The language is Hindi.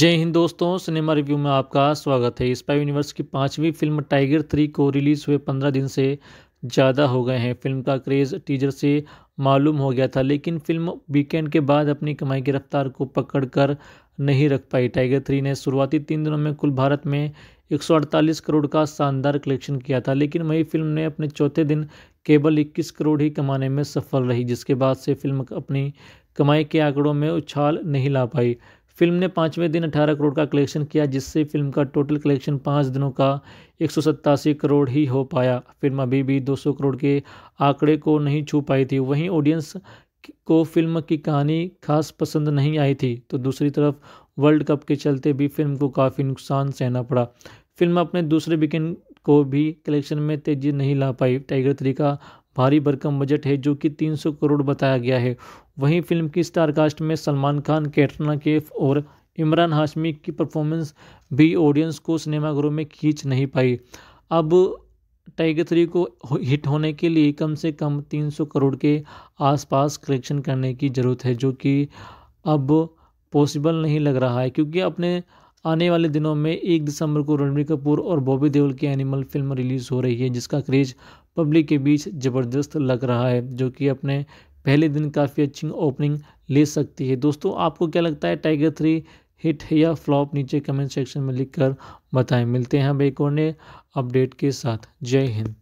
जय हिंद दोस्तों सिनेमा रिव्यू में आपका स्वागत है स्पाई यूनिवर्स की पांचवी फिल्म टाइगर थ्री को रिलीज़ हुए पंद्रह दिन से ज़्यादा हो गए हैं फिल्म का क्रेज़ टीजर से मालूम हो गया था लेकिन फिल्म वीकेंड के बाद अपनी कमाई की रफ्तार को पकड़ कर नहीं रख पाई टाइगर थ्री ने शुरुआती तीन दिनों में कुल भारत में 148 करोड़ का शानदार कलेक्शन किया था लेकिन वही फिल्म ने अपने चौथे दिन केवल 21 करोड़ ही कमाने में सफल रही जिसके बाद से फिल्म अपनी कमाई के आंकड़ों में उछाल नहीं ला पाई फिल्म ने पाँचवें दिन 18 करोड़ का कलेक्शन किया जिससे फिल्म का टोटल कलेक्शन पाँच दिनों का एक करोड़ ही हो पाया फिल्म अभी भी 200 करोड़ के आंकड़े को नहीं छू पाई थी वहीं ऑडियंस को फिल्म की कहानी खास पसंद नहीं आई थी तो दूसरी तरफ वर्ल्ड कप के चलते भी फिल्म को काफ़ी नुकसान सहना पड़ा फिल्म अपने दूसरे वीकेंड को भी कलेक्शन में तेजी नहीं ला पाई टाइगर थ्री का भारी भरकम बजट है जो कि 300 करोड़ बताया गया है वहीं फिल्म की स्टार कास्ट में सलमान खान कैटरीना कैफ और इमरान हाशमी की परफॉर्मेंस भी ऑडियंस को सिनेमाघरों में खींच नहीं पाई अब टाइगर थ्री को हिट होने के लिए कम से कम 300 करोड़ के आसपास कलेक्शन करने की ज़रूरत है जो कि अब पॉसिबल नहीं लग रहा है क्योंकि अपने आने वाले दिनों में एक दिसंबर को रणबीर कपूर और बॉबी देओल की एनिमल फिल्म रिलीज़ हो रही है जिसका क्रेज पब्लिक के बीच ज़बरदस्त लग रहा है जो कि अपने पहले दिन काफ़ी अच्छी ओपनिंग ले सकती है दोस्तों आपको क्या लगता है टाइगर थ्री हिट है या फ्लॉप नीचे कमेंट सेक्शन में लिखकर बताएं मिलते हैं बेकोर ने अपडेट के साथ जय हिंद